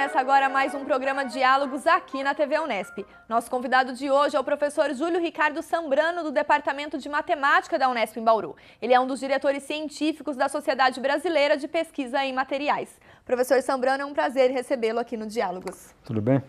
começa agora mais um programa Diálogos aqui na TV Unesp. Nosso convidado de hoje é o professor Júlio Ricardo Sambrano, do Departamento de Matemática da Unesp em Bauru. Ele é um dos diretores científicos da Sociedade Brasileira de Pesquisa em Materiais. Professor Sambrano, é um prazer recebê-lo aqui no Diálogos. Tudo bem,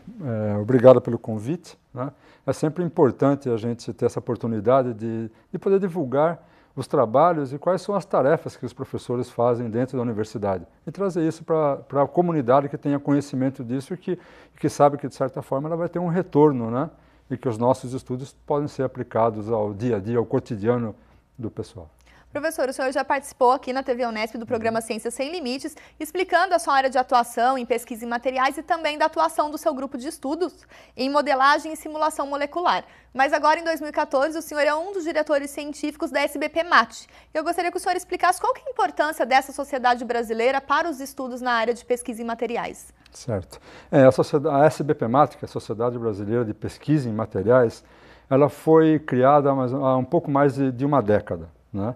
é, obrigado pelo convite. Né? É sempre importante a gente ter essa oportunidade de, de poder divulgar os trabalhos e quais são as tarefas que os professores fazem dentro da universidade. E trazer isso para a comunidade que tenha conhecimento disso e que, que sabe que, de certa forma, ela vai ter um retorno, né? E que os nossos estudos podem ser aplicados ao dia a dia, ao cotidiano do pessoal. Professor, o senhor já participou aqui na TV Unesp do programa uhum. Ciências Sem Limites, explicando a sua área de atuação em pesquisa em materiais e também da atuação do seu grupo de estudos em modelagem e simulação molecular. Mas agora, em 2014, o senhor é um dos diretores científicos da SBP MAT. Eu gostaria que o senhor explicasse qual é a importância dessa sociedade brasileira para os estudos na área de pesquisa em materiais. Certo. É, a, a SBP MAT, que é a Sociedade Brasileira de Pesquisa em Materiais, ela foi criada há um pouco mais de, de uma década, né?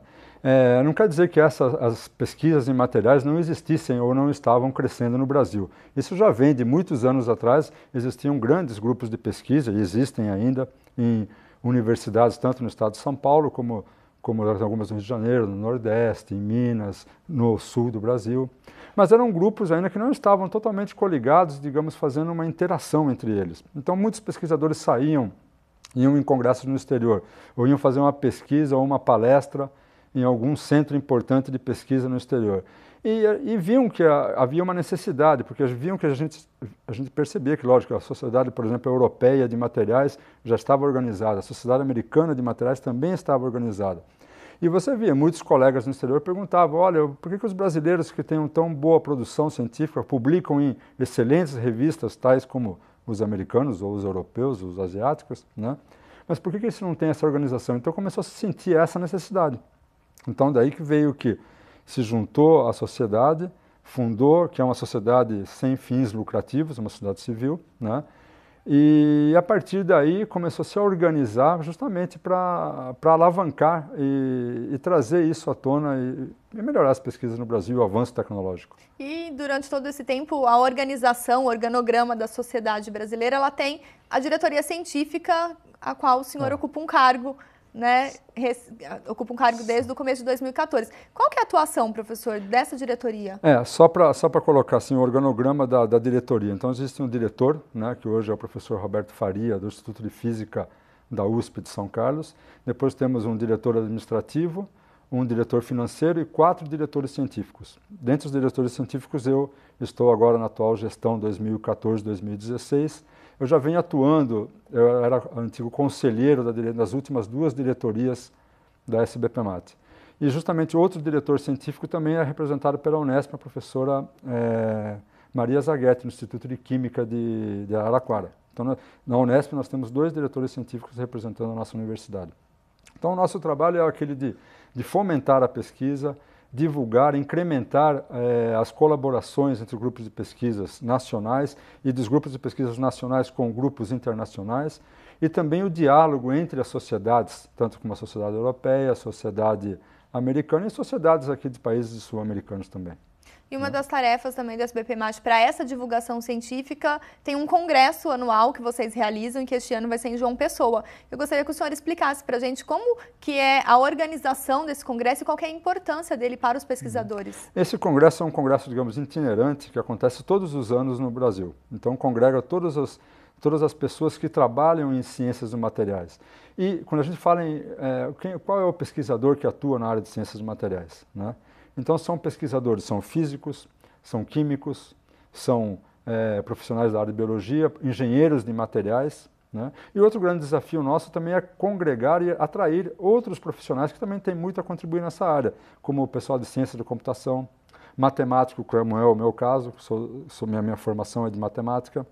É, não quer dizer que essas as pesquisas em materiais não existissem ou não estavam crescendo no Brasil. Isso já vem de muitos anos atrás, existiam grandes grupos de pesquisa e existem ainda em universidades, tanto no estado de São Paulo como, como algumas no Rio de Janeiro, no Nordeste, em Minas, no sul do Brasil. Mas eram grupos ainda que não estavam totalmente coligados, digamos, fazendo uma interação entre eles. Então, muitos pesquisadores saíam, iam em congressos no exterior, ou iam fazer uma pesquisa ou uma palestra em algum centro importante de pesquisa no exterior. E, e viam que a, havia uma necessidade, porque viam que a gente, a gente percebia que, lógico, a sociedade, por exemplo, europeia de materiais já estava organizada, a sociedade americana de materiais também estava organizada. E você via, muitos colegas no exterior perguntavam, olha, por que, que os brasileiros que têm tão boa produção científica publicam em excelentes revistas, tais como os americanos, ou os europeus, ou os asiáticos, né? Mas por que, que eles não têm essa organização? Então começou a se sentir essa necessidade. Então, daí que veio que se juntou à sociedade, fundou, que é uma sociedade sem fins lucrativos, uma sociedade civil, né? E a partir daí começou a se organizar justamente para alavancar e, e, trazer isso à tona e, e, melhorar as pesquisas no Brasil, o avanço tecnológico. E durante todo esse tempo, a organização, o organograma da sociedade brasileira, ela tem a diretoria científica, a qual o senhor é. ocupa um cargo né, ocupa um cargo desde o começo de 2014. Qual que é a atuação, professor, dessa diretoria? É, só para só colocar assim, o organograma da, da diretoria. Então, existe um diretor, né, que hoje é o professor Roberto Faria, do Instituto de Física da USP de São Carlos. Depois temos um diretor administrativo, um diretor financeiro e quatro diretores científicos. Dentre os diretores científicos, eu estou agora na atual gestão 2014-2016, eu já venho atuando, eu era antigo conselheiro da, das últimas duas diretorias da SBPMAT. E justamente outro diretor científico também é representado pela Unesp, a professora é, Maria Zaguete, no Instituto de Química de, de Araquara. Então, na, na Unesp, nós temos dois diretores científicos representando a nossa universidade. Então, o nosso trabalho é aquele de, de fomentar a pesquisa, divulgar, incrementar eh, as colaborações entre grupos de pesquisas nacionais e dos grupos de pesquisas nacionais com grupos internacionais e também o diálogo entre as sociedades, tanto como a sociedade europeia, a sociedade americana e sociedades aqui de países sul-americanos também. E uma hum. das tarefas também do SBPMAT para essa divulgação científica tem um congresso anual que vocês realizam, que este ano vai ser em João Pessoa. Eu gostaria que o senhor explicasse para a gente como que é a organização desse congresso e qual é a importância dele para os uhum. pesquisadores. Esse congresso é um congresso, digamos, itinerante que acontece todos os anos no Brasil. Então congrega todas as todas as pessoas que trabalham em ciências dos materiais. E quando a gente fala em é, quem, qual é o pesquisador que atua na área de ciências dos materiais, né? Então são pesquisadores, são físicos, são químicos, são é, profissionais da área de biologia, engenheiros de materiais. Né? E outro grande desafio nosso também é congregar e atrair outros profissionais que também têm muito a contribuir nessa área, como o pessoal de ciência de computação, matemático, como é o meu caso, sou, sou minha, minha formação é de matemática,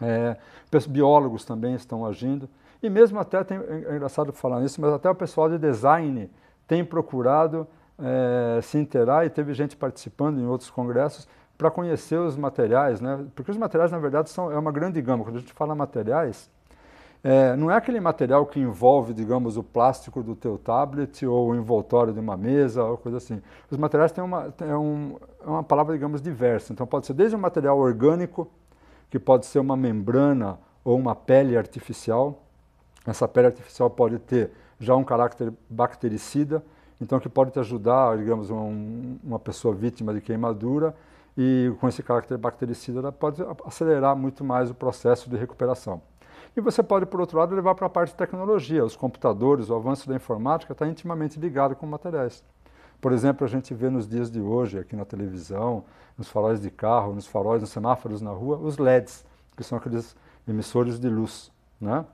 é, biólogos também estão agindo, e mesmo até, tem, é, é engraçado falar nisso, mas até o pessoal de design tem procurado é, se interar e teve gente participando em outros congressos para conhecer os materiais, né? porque os materiais, na verdade, são, é uma grande gama. Quando a gente fala materiais, é, não é aquele material que envolve, digamos, o plástico do teu tablet ou o envoltório de uma mesa ou coisa assim. Os materiais têm uma, é um, uma palavra, digamos, diversa. Então pode ser desde um material orgânico, que pode ser uma membrana ou uma pele artificial. Essa pele artificial pode ter já um caráter bactericida, então, que pode te ajudar, digamos, um, uma pessoa vítima de queimadura e com esse caráter bactericida, ela pode acelerar muito mais o processo de recuperação. E você pode, por outro lado, levar para a parte de tecnologia. Os computadores, o avanço da informática está intimamente ligado com materiais. Por exemplo, a gente vê nos dias de hoje, aqui na televisão, nos faróis de carro, nos faróis, nos semáforos na rua, os LEDs, que são aqueles emissores de luz, né?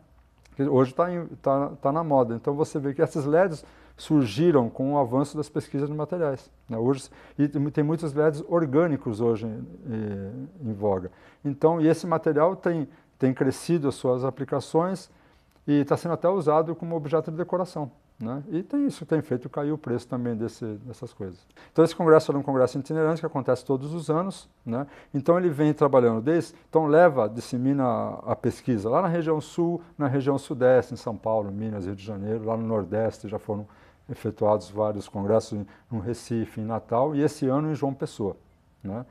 Que hoje está tá, tá na moda. Então você vê que esses LEDs surgiram com o avanço das pesquisas de materiais. Né? Hoje, e tem muitos LEDs orgânicos hoje em, eh, em voga. Então, e esse material tem, tem crescido as suas aplicações e está sendo até usado como objeto de decoração. Né? E tem isso tem feito cair o preço também desse, dessas coisas. Então esse congresso é um congresso itinerante que acontece todos os anos, né? Então ele vem trabalhando desde, então leva, dissemina a, a pesquisa lá na região sul, na região sudeste, em São Paulo, Minas, Rio de Janeiro, lá no nordeste já foram efetuados vários congressos no Recife, em Natal e esse ano em João Pessoa. Né?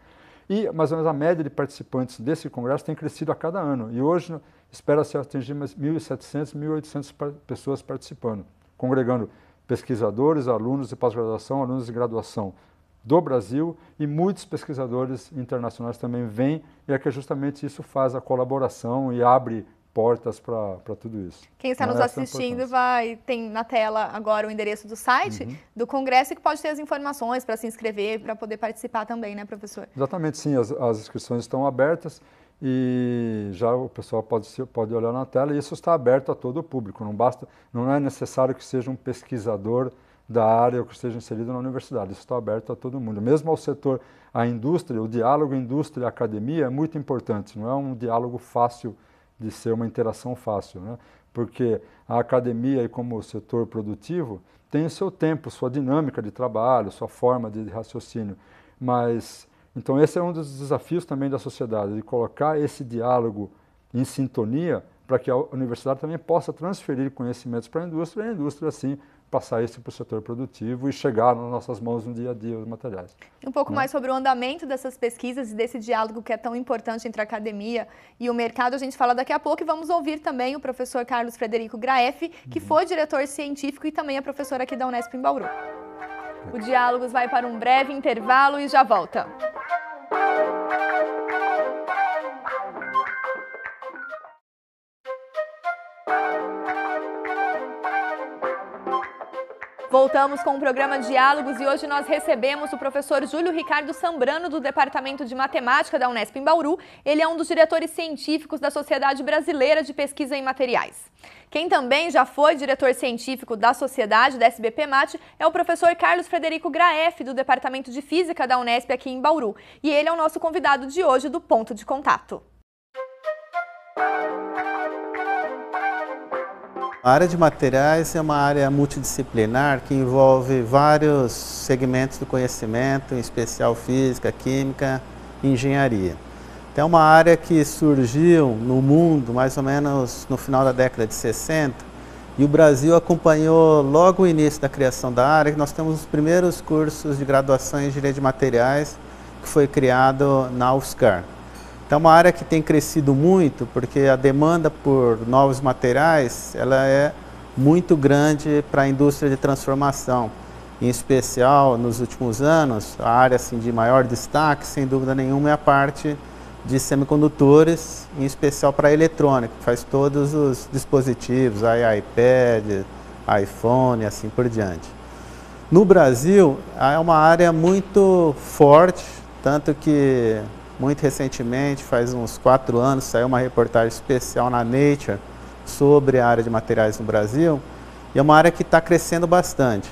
E, mas a média de participantes desse congresso tem crescido a cada ano e hoje espera-se atingir 1.700, 1.800 pessoas participando, congregando pesquisadores, alunos de pós-graduação, alunos de graduação do Brasil e muitos pesquisadores internacionais também vêm, e é que justamente isso faz a colaboração e abre portas para tudo isso. Quem está nos é assistindo vai tem na tela agora o endereço do site uhum. do Congresso que pode ter as informações para se inscrever, para poder participar também, né, professor? Exatamente, sim. As, as, inscrições estão abertas e já o pessoal pode, pode olhar na tela e isso está aberto a todo o público. Não basta, não é necessário que seja um pesquisador da área ou que esteja inserido na universidade. Isso está aberto a todo mundo. Mesmo ao setor, à indústria, o diálogo indústria-academia é muito importante. Não é um diálogo fácil de ser uma interação fácil, né? porque a academia, e como setor produtivo, tem o seu tempo, sua dinâmica de trabalho, sua forma de raciocínio. Mas, então, esse é um dos desafios também da sociedade, de colocar esse diálogo em sintonia para que a universidade também possa transferir conhecimentos para a indústria e a indústria, assim, passar isso para o setor produtivo e chegar nas nossas mãos no dia a dia os materiais. Um pouco né? mais sobre o andamento dessas pesquisas e desse diálogo que é tão importante entre a academia e o mercado, a gente fala daqui a pouco e vamos ouvir também o professor Carlos Frederico Graef, que uhum. foi diretor científico e também é professor aqui da Unesp em Bauru. É. O Diálogos vai para um breve intervalo e já volta. Voltamos com o programa Diálogos e hoje nós recebemos o professor Júlio Ricardo Sambrano, do Departamento de Matemática da Unesp em Bauru. Ele é um dos diretores científicos da Sociedade Brasileira de Pesquisa em Materiais. Quem também já foi diretor científico da sociedade, da SBP Mate, é o professor Carlos Frederico Graef, do Departamento de Física da Unesp aqui em Bauru. E ele é o nosso convidado de hoje do Ponto de Contato. A área de materiais é uma área multidisciplinar que envolve vários segmentos do conhecimento, em especial física, química e engenharia. Então, é uma área que surgiu no mundo mais ou menos no final da década de 60 e o Brasil acompanhou logo o início da criação da área, que nós temos os primeiros cursos de graduação em engenharia de materiais que foi criado na UFSCar. Então, é uma área que tem crescido muito, porque a demanda por novos materiais, ela é muito grande para a indústria de transformação. Em especial, nos últimos anos, a área assim, de maior destaque, sem dúvida nenhuma, é a parte de semicondutores, em especial para eletrônico, faz todos os dispositivos, aí iPad, iPhone, assim por diante. No Brasil, é uma área muito forte, tanto que muito recentemente, faz uns quatro anos, saiu uma reportagem especial na Nature sobre a área de materiais no Brasil e é uma área que está crescendo bastante.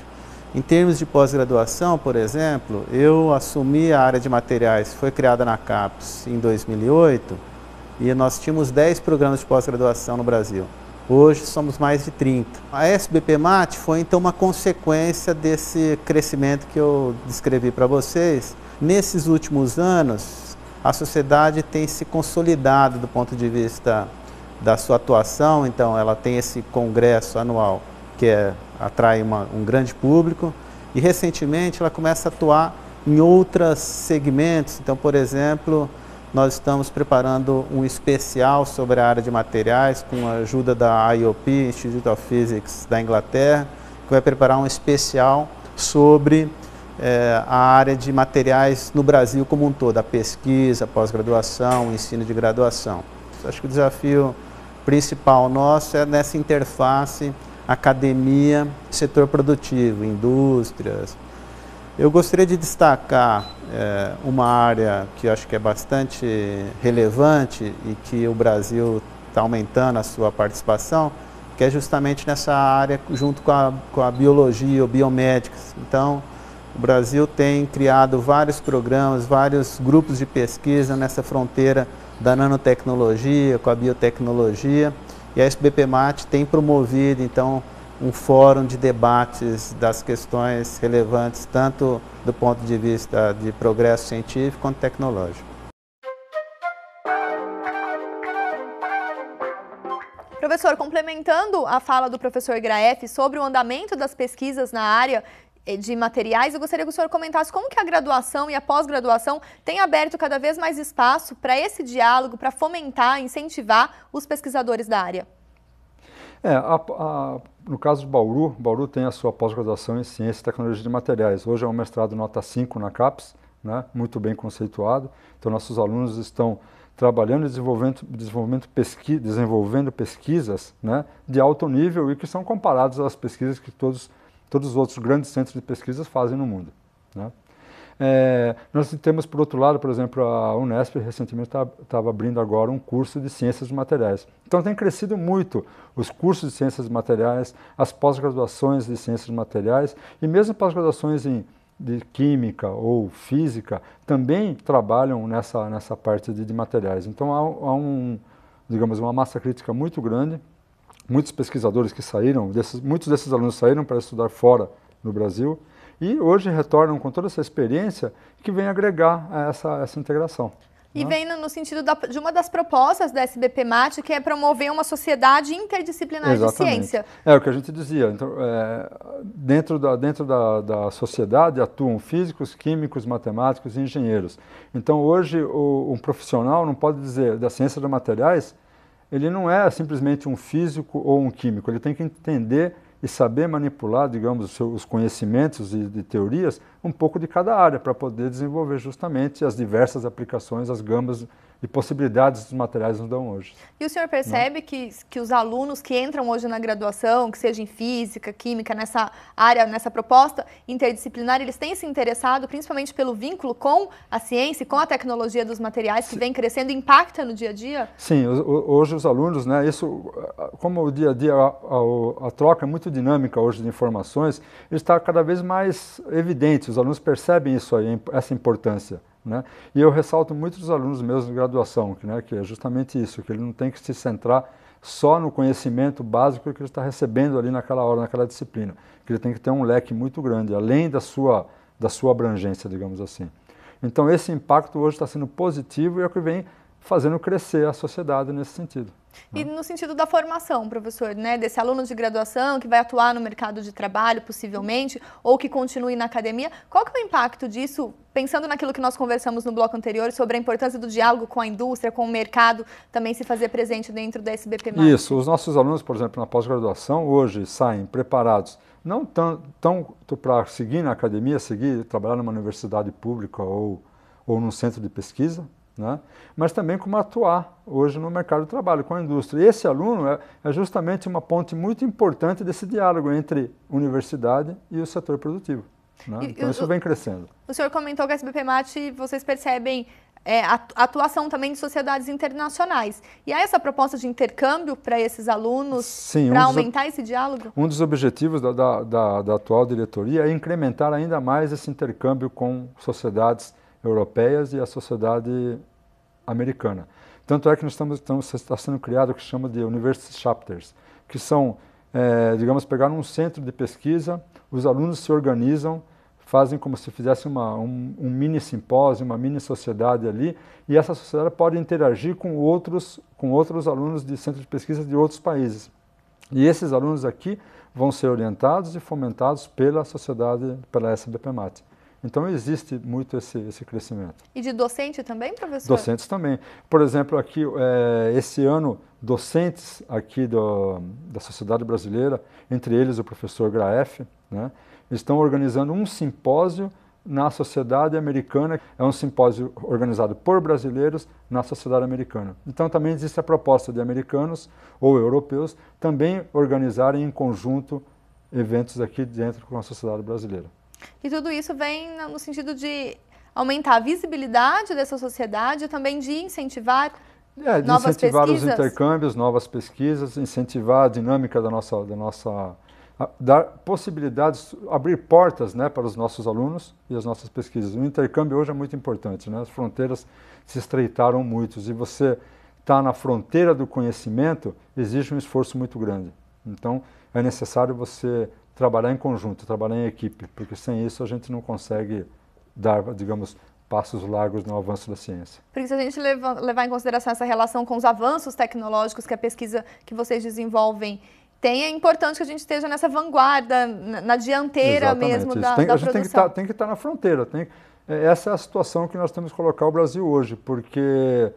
Em termos de pós-graduação, por exemplo, eu assumi a área de materiais, foi criada na CAPES em 2008 e nós tínhamos 10 programas de pós-graduação no Brasil. Hoje somos mais de 30. A SBP MAT foi então uma consequência desse crescimento que eu descrevi para vocês. Nesses últimos anos, a sociedade tem se consolidado do ponto de vista da sua atuação, então ela tem esse congresso anual que é, atrai uma, um grande público e recentemente ela começa a atuar em outros segmentos, então por exemplo nós estamos preparando um especial sobre a área de materiais com a ajuda da IOP, Institute of Physics da Inglaterra, que vai preparar um especial sobre é, a área de materiais no Brasil como um todo, a pesquisa, a pós-graduação, o ensino de graduação. Então, acho que o desafio principal nosso é nessa interface academia, setor produtivo, indústrias. Eu gostaria de destacar é, uma área que acho que é bastante relevante e que o Brasil está aumentando a sua participação, que é justamente nessa área junto com a, com a biologia ou biomédicas. Então, o Brasil tem criado vários programas, vários grupos de pesquisa nessa fronteira da nanotecnologia, com a biotecnologia, e a SBPMAT tem promovido, então, um fórum de debates das questões relevantes, tanto do ponto de vista de progresso científico quanto tecnológico. Professor, complementando a fala do professor Graef sobre o andamento das pesquisas na área eh, de materiais, eu gostaria que o senhor comentasse como que a graduação e a pós-graduação têm aberto cada vez mais espaço para esse diálogo, para fomentar, incentivar os pesquisadores da área. É, a, a, no caso de Bauru, Bauru tem a sua pós-graduação em Ciência e Tecnologia de Materiais. Hoje é um mestrado nota 5 na CAPES, né, muito bem conceituado. Então, nossos alunos estão trabalhando e desenvolvendo, desenvolvendo, pesqui, desenvolvendo pesquisas né, de alto nível e que são comparadas às pesquisas que todos todos os outros grandes centros de pesquisas fazem no mundo. Né? É, nós temos, por outro lado, por exemplo, a Unesp recentemente estava tá, abrindo agora um curso de ciências de materiais. Então tem crescido muito os cursos de ciências de materiais, as pós-graduações de ciências de materiais e mesmo pós-graduações em de química ou física também trabalham nessa, nessa parte de, de materiais. Então há, há um, digamos, uma massa crítica muito grande muitos pesquisadores que saíram, desses, muitos desses alunos saíram para estudar fora no Brasil e hoje retornam com toda essa experiência que vem agregar a essa, essa integração. E né? vem no sentido da, de uma das propostas da SBP MAT, que é promover uma sociedade interdisciplinar Exatamente. de ciência. É o que a gente dizia. Então, é, dentro da, dentro da, da sociedade atuam físicos, químicos, matemáticos e engenheiros. Então, hoje, o, um profissional não pode dizer da ciência de materiais ele não é simplesmente um físico ou um químico, ele tem que entender e saber manipular, digamos, os conhecimentos e de teorias um pouco de cada área para poder desenvolver justamente as diversas aplicações, as gamas e possibilidades dos materiais nos dão hoje. E o senhor percebe que, que os alunos que entram hoje na graduação, que seja em física, química, nessa área, nessa proposta interdisciplinar, eles têm se interessado principalmente pelo vínculo com a ciência e com a tecnologia dos materiais que Sim. vem crescendo e impacta no dia a dia? Sim, hoje os alunos, né, isso, como o dia a dia, a, a, a troca é muito dinâmica hoje de informações, está cada vez mais evidente, os alunos percebem isso aí, essa importância. Né? E eu ressalto muito dos alunos meus de graduação, que, né, que é justamente isso, que ele não tem que se centrar só no conhecimento básico que ele está recebendo ali naquela hora, naquela disciplina, que ele tem que ter um leque muito grande, além da sua, da sua abrangência, digamos assim. Então esse impacto hoje está sendo positivo e é o que vem fazendo crescer a sociedade nesse sentido. E né? no sentido da formação, professor, né? desse aluno de graduação que vai atuar no mercado de trabalho, possivelmente, ou que continue na academia, qual que é o impacto disso, pensando naquilo que nós conversamos no bloco anterior, sobre a importância do diálogo com a indústria, com o mercado, também se fazer presente dentro da SBP+. Isso, os nossos alunos, por exemplo, na pós-graduação, hoje saem preparados não tanto, tanto para seguir na academia, seguir trabalhar numa universidade pública ou, ou num centro de pesquisa, né? mas também como atuar hoje no mercado de trabalho com a indústria. E esse aluno é, é justamente uma ponte muito importante desse diálogo entre universidade e o setor produtivo. Né? E, então, o, isso vem crescendo. O senhor comentou que a SBP Mate, vocês percebem é, a atuação também de sociedades internacionais. E há essa proposta de intercâmbio para esses alunos, para aumentar esse diálogo? Um dos objetivos da, da, da, da atual diretoria é incrementar ainda mais esse intercâmbio com sociedades internacionais europeias e a sociedade americana. Tanto é que nós estamos, estamos está sendo criado o que se chama de University Chapters, que são, é, digamos, pegar um centro de pesquisa, os alunos se organizam, fazem como se fizesse uma, um, um, mini simpósio, uma mini sociedade ali, e essa sociedade pode interagir com outros, com outros alunos de centros de pesquisa de outros países. E esses alunos aqui vão ser orientados e fomentados pela sociedade, pela SBPMAT. Então existe muito esse, esse crescimento. E de docente também, professor? Docentes também. Por exemplo, aqui é, esse ano, docentes aqui do, da sociedade brasileira, entre eles o professor Graef, né, estão organizando um simpósio na sociedade americana. É um simpósio organizado por brasileiros na sociedade americana. Então também existe a proposta de americanos ou europeus também organizarem em conjunto eventos aqui dentro com a sociedade brasileira. E tudo isso vem no sentido de aumentar a visibilidade dessa sociedade e também de incentivar é, de novas incentivar pesquisas. os intercâmbios, novas pesquisas, incentivar a dinâmica da nossa, da nossa dar possibilidades, abrir portas né, para os nossos alunos e as nossas pesquisas. O intercâmbio hoje é muito importante, né? as fronteiras se estreitaram muito e você está na fronteira do conhecimento exige um esforço muito grande. Então é necessário você trabalhar em conjunto, trabalhar em equipe, porque sem isso a gente não consegue dar, digamos, passos largos no avanço da ciência. Porque se a gente leva, levar em consideração essa relação com os avanços tecnológicos que a pesquisa que vocês desenvolvem tem, é importante que a gente esteja nessa vanguarda, na, na dianteira Exatamente, mesmo isso. da, tem, da a gente tá, produção. Tem que tá, estar tá na fronteira. Tem, é, essa é a situação que nós temos que colocar o Brasil hoje, porque,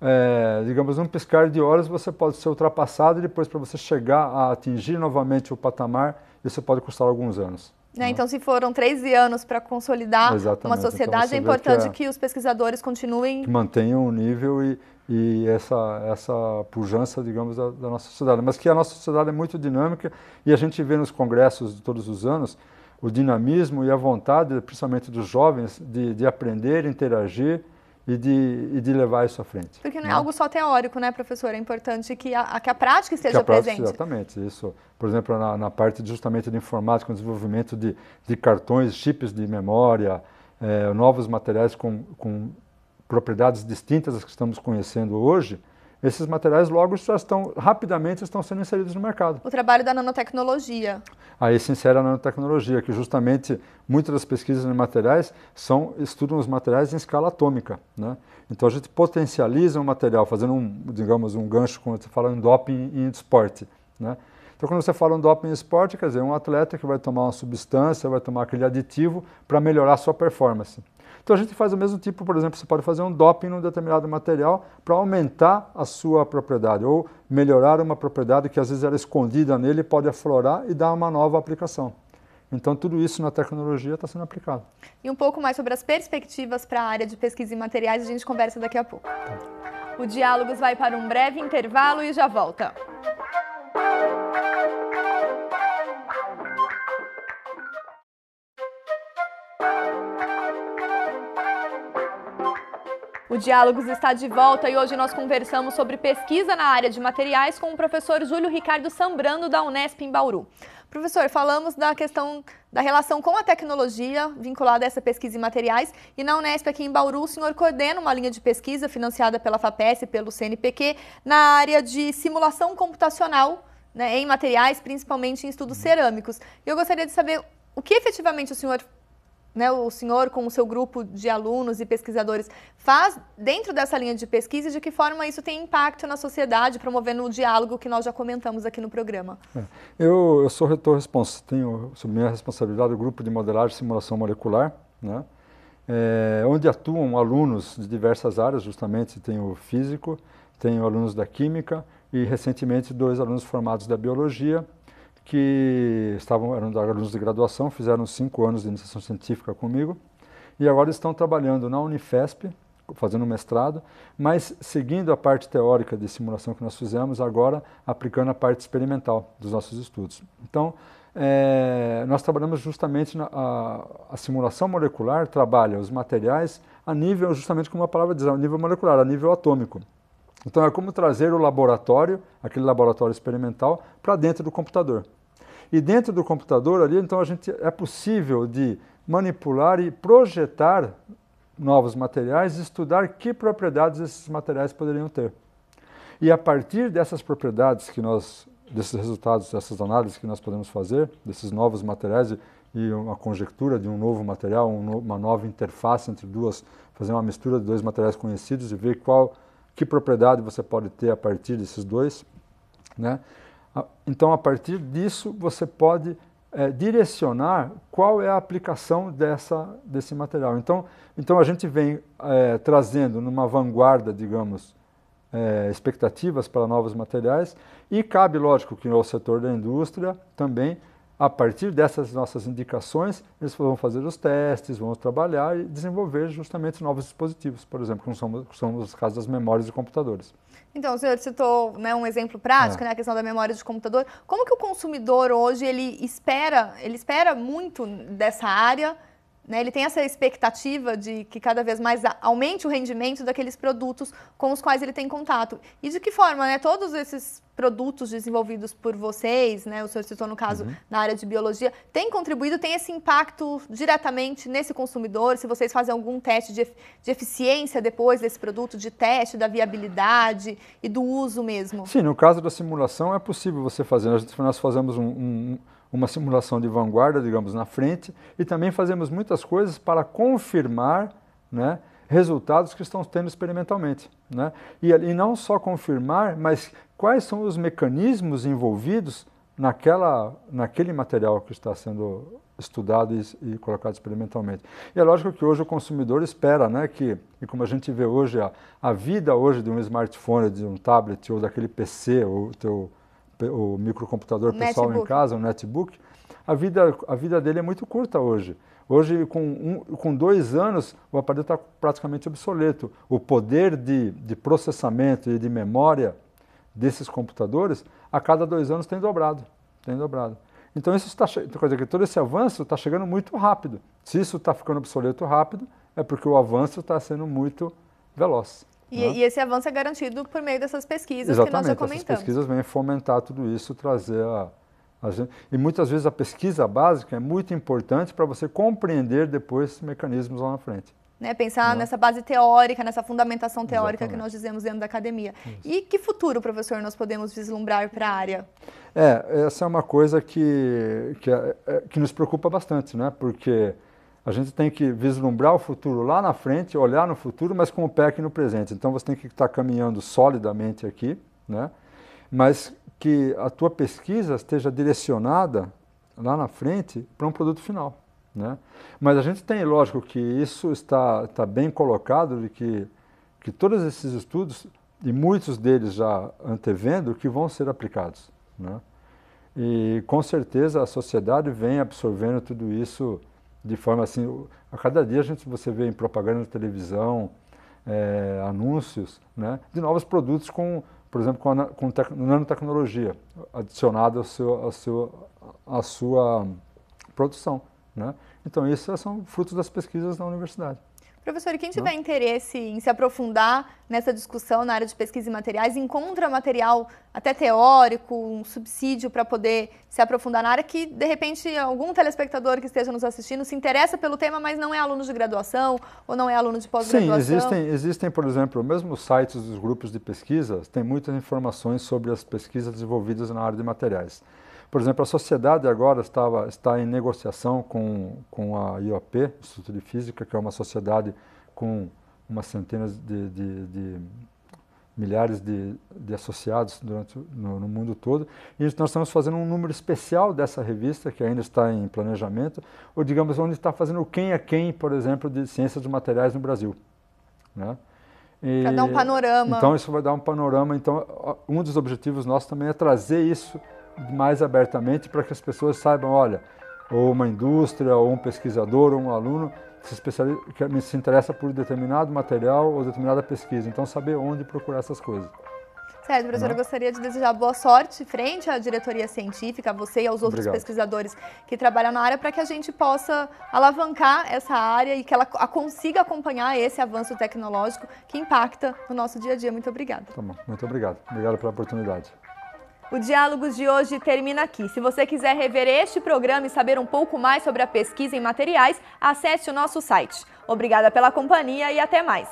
é, digamos, num piscar de olhos você pode ser ultrapassado e depois para você chegar a atingir novamente o patamar isso pode custar alguns anos. Né? né? Então, se foram 13 anos para consolidar Exatamente. uma então, sociedade, então, é importante que, é que, os pesquisadores continuem. Que mantenham o nível e, e essa, essa pujança, digamos, da, da, nossa sociedade. Mas que a nossa sociedade é muito dinâmica e a gente vê nos congressos de todos os anos o dinamismo e a vontade, principalmente dos jovens, de, de aprender, interagir e de, e de levar isso à frente. Porque não é né? algo só teórico, né, professor? É importante que a, que a prática esteja que a prática, presente. Exatamente, isso. Por exemplo, na, na parte justamente de informática, no desenvolvimento de, de cartões, chips de memória, é, novos materiais com, com propriedades distintas das que estamos conhecendo hoje, esses materiais logo já estão, rapidamente estão sendo inseridos no mercado. O trabalho da nanotecnologia. Aí se insere a nanotecnologia, que justamente muitas das pesquisas em materiais são, estudam os materiais em escala atômica. Né? Então a gente potencializa o um material, fazendo, um, digamos, um gancho, quando você fala em doping em esporte. Né? Então quando você fala em doping em esporte, quer dizer, um atleta que vai tomar uma substância, vai tomar aquele aditivo para melhorar a sua performance. Então a gente faz o mesmo tipo, por exemplo, você pode fazer um doping num determinado material para aumentar a sua propriedade ou melhorar uma propriedade que às vezes era é escondida nele, pode aflorar e dar uma nova aplicação. Então, tudo isso na tecnologia está sendo aplicado. E um pouco mais sobre as perspectivas para a área de pesquisa em materiais, a gente conversa daqui a pouco. Tá. O Diálogos vai para um breve intervalo e já volta. Diálogos está de volta e hoje nós conversamos sobre pesquisa na área de materiais com o professor Júlio Ricardo Sambrando, da Unesp em Bauru. Professor, falamos da questão da relação com a tecnologia vinculada a essa pesquisa em materiais e na Unesp aqui em Bauru, o senhor coordena uma linha de pesquisa financiada pela FAPES e pelo CNPq na área de simulação computacional né, em materiais, principalmente em estudos cerâmicos. Eu gostaria de saber o que efetivamente o senhor né, o senhor com o seu grupo de alunos e pesquisadores faz dentro dessa linha de pesquisa e de que forma isso tem impacto na sociedade, promovendo o diálogo que nós já comentamos aqui no programa. É. Eu, eu sou retor responsável, tenho sob minha responsabilidade o grupo de modelagem e simulação molecular, né, é, onde atuam alunos de diversas áreas, justamente tem o físico, tem alunos da química e recentemente dois alunos formados da biologia que estavam, eram alunos de graduação, fizeram cinco anos de iniciação científica comigo e agora estão trabalhando na Unifesp, fazendo mestrado, mas seguindo a parte teórica de simulação que nós fizemos, agora aplicando a parte experimental dos nossos estudos. Então, é, nós trabalhamos justamente na, a, a, simulação molecular trabalha os materiais a nível, justamente como a palavra diz, a nível molecular, a nível atômico. Então é como trazer o laboratório, aquele laboratório experimental, para dentro do computador. E dentro do computador ali, então a gente é possível de manipular e projetar novos materiais, estudar que propriedades esses materiais poderiam ter. E a partir dessas propriedades que nós, desses resultados, dessas análises que nós podemos fazer, desses novos materiais e uma conjectura de um novo material, uma nova interface entre duas, fazer uma mistura de dois materiais conhecidos e ver qual que propriedade você pode ter a partir desses dois, né? Então, a partir disso, você pode é, direcionar qual é a aplicação dessa, desse material. Então, então, a gente vem é, trazendo numa vanguarda, digamos, é, expectativas para novos materiais e cabe, lógico, que no setor da indústria também a partir dessas nossas indicações, eles vão fazer os testes, vão trabalhar e desenvolver justamente novos dispositivos, por exemplo, como são, são os casos das memórias de computadores. Então, o senhor citou né, um exemplo prático, é. né, a questão da memória de computador. Como que o consumidor hoje ele espera, ele espera muito dessa área? Né, ele tem essa expectativa de que cada vez mais aumente o rendimento daqueles produtos com os quais ele tem contato. E de que forma, né, todos esses produtos desenvolvidos por vocês, né, o senhor citou no caso uhum. na área de biologia, tem contribuído, tem esse impacto diretamente nesse consumidor? Se vocês fazem algum teste de, de eficiência depois desse produto, de teste da viabilidade e do uso mesmo? Sim, no caso da simulação é possível você fazer. Nós, nós fazemos um, um uma simulação de vanguarda, digamos, na frente, e também fazemos muitas coisas para confirmar né, resultados que estão tendo experimentalmente. Né? E, e não só confirmar, mas quais são os mecanismos envolvidos naquela, naquele material que está sendo estudado e, e, colocado experimentalmente. E é lógico que hoje o consumidor espera, né, que, e como a gente vê hoje, a, a vida hoje de um smartphone, de um tablet ou daquele PC, ou teu o microcomputador pessoal netbook. em casa, o netbook, a vida, a vida dele é muito curta hoje. Hoje, com, um, com dois anos, o aparelho está praticamente obsoleto. O poder de, de processamento e de memória desses computadores, a cada dois anos tem dobrado. Tem dobrado. Então, isso está, quer dizer, todo esse avanço está chegando muito rápido. Se isso está ficando obsoleto rápido, é porque o avanço está sendo muito veloz. E, né? e, esse avanço é garantido por meio dessas pesquisas Exatamente, que nós já comentamos. Essas pesquisas vêm fomentar tudo isso, trazer a, a gente, e muitas vezes a pesquisa básica é muito importante para você compreender depois esses mecanismos lá na frente. Né, pensar Não. Né? nessa base teórica, nessa fundamentação teórica Exatamente. que nós dizemos dentro da academia. Isso. E que futuro, professor, nós podemos vislumbrar para a área? É, essa é uma coisa que, que, é, é, que nos preocupa bastante, né? porque a gente tem que vislumbrar o futuro lá na frente, olhar no futuro, mas com o pé aqui no presente. Então você tem que estar caminhando solidamente aqui, né? mas que a tua pesquisa esteja direcionada lá na frente para um produto final. Né? Mas a gente tem, lógico, que isso está, está bem colocado, de que, que todos esses estudos, e muitos deles já antevendo, que vão ser aplicados. Né? E com certeza a sociedade vem absorvendo tudo isso de forma assim, a cada dia a gente você vê em propaganda na televisão, é, anúncios, né, de novos produtos com, por exemplo, com, a, com tec, nanotecnologia adicionada ao seu, ao seu, à sua produção. Né? Então, isso são frutos das pesquisas da universidade. Professor, e quem tiver Não? interesse em se aprofundar nessa discussão na área de pesquisa e materiais, encontra material até teórico, um subsídio para poder se aprofundar na área, que de repente algum telespectador que esteja nos assistindo se interessa pelo tema, mas não é aluno de graduação ou não é aluno de pós-graduação? Sim, existem, existem, por exemplo, mesmo os sites dos grupos de pesquisa, tem muitas informações sobre as pesquisas desenvolvidas na área de materiais. Por exemplo, a sociedade agora estava, está em negociação com, com a IOP, Instituto de Física, que é uma sociedade com umas centenas de, de, de milhares de, de associados durante, no, no, mundo todo. E nós estamos fazendo um número especial dessa revista, que ainda está em planejamento, ou digamos, onde está fazendo o quem é quem, por exemplo, de ciências de materiais no Brasil. Né? Para dar um panorama. Então, isso vai dar um panorama. Então, um dos objetivos nossos também é trazer isso mais abertamente para que as pessoas saibam, olha, ou uma indústria, ou um pesquisador, ou um aluno se, especializa, que se interessa por determinado material ou determinada pesquisa. Então, saber onde procurar essas coisas. Certo, professor, né? eu gostaria de desejar boa sorte frente à diretoria científica, a você e aos outros Obrigado. pesquisadores que trabalham na área, para que a gente possa alavancar essa área e que ela consiga acompanhar esse avanço tecnológico que impacta no nosso dia a dia. Muito obrigada. Tá bom, muito obrigado. Obrigado pela oportunidade. O Diálogos de hoje termina aqui. Se você quiser rever este programa e saber um pouco mais sobre a pesquisa em materiais, acesse o nosso site. Obrigada pela companhia e até mais.